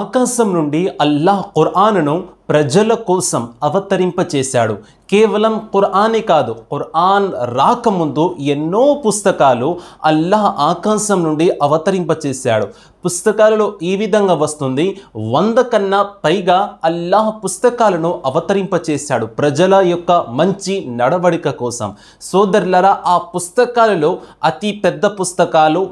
ఆకాశం నుండి అల్లాహ్ ఖుర్ఆన్ను ప్రజల కోసం అవతరింపచేశాడు కేవలం ఖుర్ఆనే కాదు ఖుర్ఆన్ రాకముందు ఎన్నో పుస్తకాలు అల్లాహ్ ఆకాశం నుండి అవతరింపచేశాడు పుస్తకాలలో ఈ విధంగా వస్తుంది వంద కన్నా పైగా అల్లాహ్ పుస్తకాలను అవతరింపచేశాడు ప్రజల యొక్క మంచి నడవడిక కోసం సోదరులరా ఆ పుస్తకాలలో అతి పెద్ద పుస్తకాలు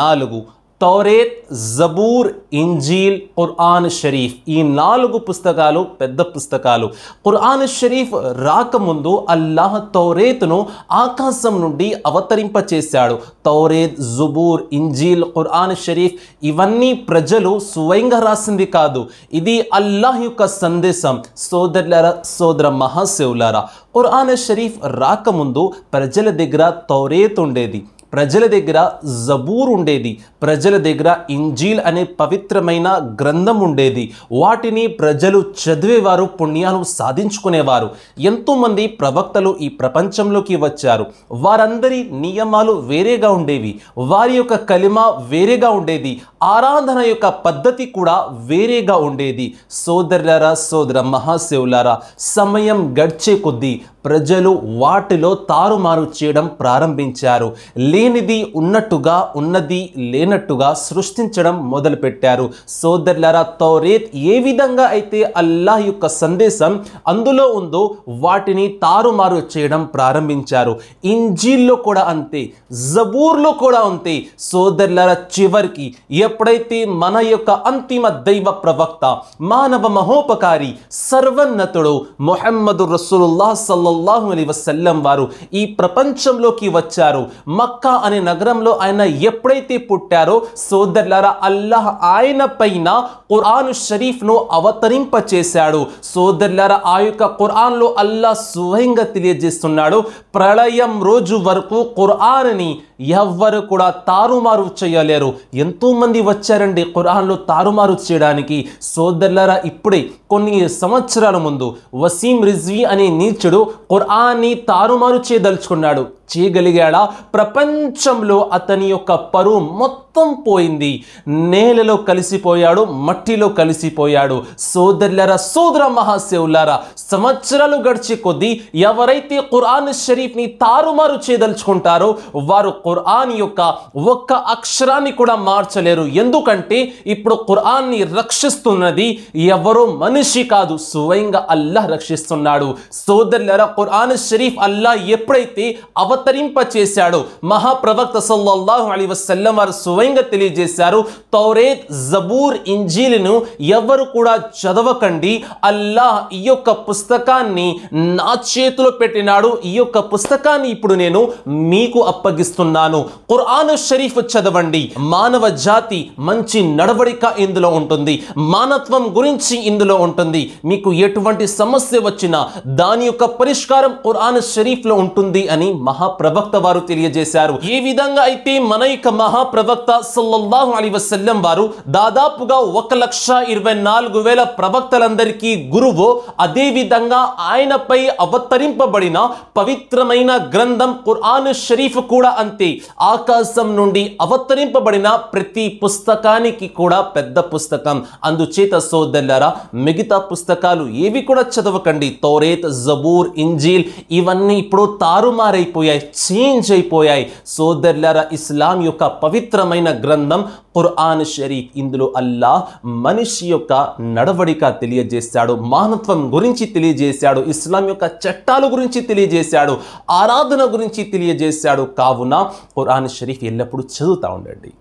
నాలుగు తౌరేత్ జబూర్ ఇంజీల్ ఖుర్ఆన్ షరీఫ్ ఈ నాలుగు పుస్తకాలు పెద్ద పుస్తకాలు ఖుర్ఆన్ షరీఫ్ రాకముందు అల్లాహ్ తౌరేత్ను ఆకాశం నుండి అవతరింపచేశాడు తౌరేత్ జుబూర్ ఇంజీల్ ఖుర్ఆన్ షరీఫ్ ఇవన్నీ ప్రజలు స్వయంగా రాసింది కాదు ఇది అల్లాహ్ యొక్క సందేశం సోదరులరా సోదర మహాశివులారా ఖుర్ఆన్ షరీఫ్ రాకముందు ప్రజల దగ్గర తౌరేత్ ఉండేది ప్రజల దగ్గర జబూర్ ఉండేది ప్రజల దగ్గర ఇంజీల్ అనే పవిత్రమైన గ్రంథం ఉండేది వాటిని ప్రజలు చదివేవారు పుణ్యాలు సాధించుకునేవారు ఎంతోమంది ప్రవక్తలు ఈ ప్రపంచంలోకి వచ్చారు వారందరి నియమాలు వేరేగా ఉండేవి వారి యొక్క కలిమ వేరేగా ఉండేది ఆరాధన యొక్క పద్ధతి కూడా వేరేగా ఉండేది సోదరులారా సోదర మహాశివులారా సమయం గడిచే కొద్దీ ప్రజలు వాటిలో తారుమారు చేయడం ప్రారంభించారు లే లేనిది ఉన్నట్టుగా ఉన్నది లేనట్టుగా సృష్టించడం మొదలుపెట్టారు సోదరులారా తౌరేత్ ఏ విధంగా అయితే అల్లాహ్ యొక్క సందేశం అందులో ఉందో వాటిని తారుమారు చేయడం ప్రారంభించారు ఇంజీల్లో కూడా అంతే జబూర్లో కూడా అంతే సోదరులారా చివరికి ఎప్పుడైతే మన యొక్క అంతిమ దైవ ప్రవక్త మానవ మహోపకారి సర్వన్నతుడు మొహమ్మదు రసూలుల్లాహ్ సల్లల్లాహు అలీ వసల్లం వారు ఈ ప్రపంచంలోకి వచ్చారు మక్కా మక్కా అనే నగరంలో ఆయన ఎప్పుడైతే పుట్టారో సోదరులారా అల్లాహ్ ఆయన పైన ఖురాను అవతరింప చేశాడు సోదరులారా ఆ యొక్క లో అల్లా స్వయంగా తెలియజేస్తున్నాడు ప్రళయం రోజు వరకు ని ఎవ్వరు కూడా తారుమారు చేయలేరు ఎంతో మంది వచ్చారండి లో తారుమారు చేయడానికి సోదరులారా ఇప్పుడే కొన్ని సంవత్సరాల ముందు వసీం రిజ్వీ అనే నీచుడు ని తారుమారు చేయదలుచుకున్నాడు చేయగలిగాడా ప్రపంచంలో అతని యొక్క పరువు మొత్తం పోయింది నేలలో కలిసిపోయాడు మట్టిలో కలిసిపోయాడు సోదరులరా సోదర మహాశివులార సంవత్సరాలు గడిచి కొద్దీ ఎవరైతే ఖురాన్ షరీఫ్ని తారుమారు చేయదలుచుకుంటారో వారు ఖురాన్ యొక్క ఒక్క అక్షరాన్ని కూడా మార్చలేరు ఎందుకంటే ఇప్పుడు ఖురాన్ని రక్షిస్తున్నది ఎవరో మనిషి కాదు స్వయంగా అల్లాహ్ రక్షిస్తున్నాడు సోదరులరా ఖురాన్ షరీఫ్ అల్లా ఎప్పుడైతే అవ అవతరింపచేశాడు మహాప్రవక్త సల్లల్లాహు అలీ వసల్లం వారు స్వయంగా తెలియజేశారు తౌరేత్ జబూర్ ఇంజీలను ఎవరు కూడా చదవకండి అల్లాహ్ ఈ యొక్క పుస్తకాన్ని నా చేతిలో పెట్టినాడు ఈ యొక్క పుస్తకాన్ని ఇప్పుడు నేను మీకు అప్పగిస్తున్నాను ఖురాను షరీఫ్ చదవండి మానవ జాతి మంచి నడవడిక ఇందులో ఉంటుంది మానత్వం గురించి ఇందులో ఉంటుంది మీకు ఎటువంటి సమస్య వచ్చినా దాని యొక్క పరిష్కారం షరీఫ్ షరీఫ్లో ఉంటుంది అని మహా మహాప్రవక్త వారు తెలియజేశారు ఈ విధంగా అయితే మన యొక్క మహాప్రవక్త సల్లల్లాహు అలీ వసల్లం వారు దాదాపుగా ఒక లక్ష ఇరవై నాలుగు వేల ప్రవక్తలందరికీ గురువు అదేవిధంగా ఆయనపై అవతరింపబడిన పవిత్రమైన గ్రంథం ఖురాన్ షరీఫ్ కూడా అంతే ఆకాశం నుండి అవతరింపబడిన ప్రతి పుస్తకానికి కూడా పెద్ద పుస్తకం అందుచేత సోదల్లరా మిగతా పుస్తకాలు ఏవి కూడా చదవకండి తోరేత్ జబూర్ ఇంజీల్ ఇవన్నీ ఇప్పుడు తారుమారైపోయాయి అయిపోయాయి చేంజ్ అయిపోయాయి సోదరులారా ఇస్లాం యొక్క పవిత్రమైన గ్రంథం ఖుర్ఆన్ షరీఫ్ ఇందులో అల్లా మనిషి యొక్క నడవడిక తెలియజేశాడు మానత్వం గురించి తెలియజేశాడు ఇస్లాం యొక్క చట్టాల గురించి తెలియజేశాడు ఆరాధన గురించి తెలియజేశాడు కావున ఖురాన్ షరీఫ్ ఎల్లప్పుడూ చదువుతూ ఉండండి